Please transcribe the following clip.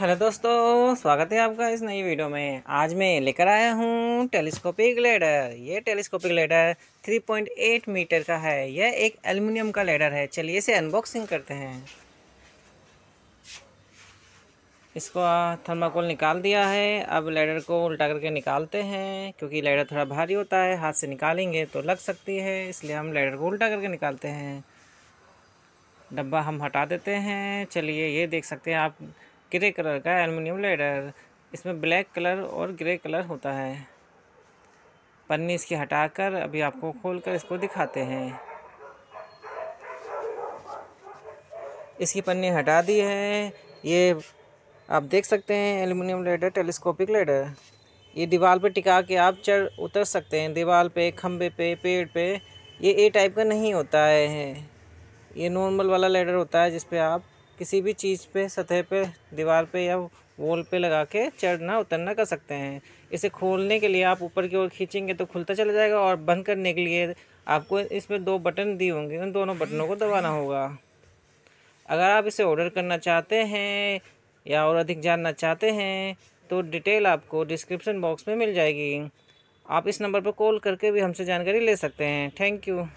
hello दोस्तों स्वागत है आपका इस नई वीडियो में आज मैं लेकर आया हूँ टेलीस्कोपिक लेडर ये टेलीस्कोपिक लेडर 3.8 मीटर का है यह एक एल्युमिनियम का लेडर है चलिए इसे अनबॉक्सिंग करते हैं इसको थर्माकोल निकाल दिया है अब लेडर को उल्टा करके निकालते हैं क्योंकि लेडर थोड़ा भारी होता है हाथ से निकालेंगे तो लग सकती है इसलिए हम लेडर को उल्टा करके निकालते हैं डब्बा हम हटा देते हैं चलिए ये देख सकते हैं आप ग्रे कलर का एलमिनियम लेडर इसमें ब्लैक कलर और ग्रे कलर होता है पन्नी इसकी हटाकर अभी आपको खोलकर इसको दिखाते हैं इसकी पन्नी हटा दी है ये आप देख सकते हैं एलुमिनियम लेडर टेलीस्कोपिक लेडर ये दीवार पे टिका के आप चढ़ उतर सकते हैं दीवार पे खम्भे पे पेड़ पे ये ए टाइप का नहीं होता है ये नॉर्मल वाला लेडर होता है जिसपे आप किसी भी चीज़ पे सतह पे दीवार पे या वॉल पे लगा के चढ़ना उतरना कर सकते हैं इसे खोलने के लिए आप ऊपर की ओर खींचेंगे तो खुलता चला जाएगा और बंद करने के लिए आपको इसमें दो बटन दिए होंगे उन दोनों बटनों को दबाना होगा अगर आप इसे ऑर्डर करना चाहते हैं या और अधिक जानना चाहते हैं तो डिटेल आपको डिस्क्रिप्शन बॉक्स में मिल जाएगी आप इस नंबर पर कॉल करके भी हमसे जानकारी ले सकते हैं थैंक यू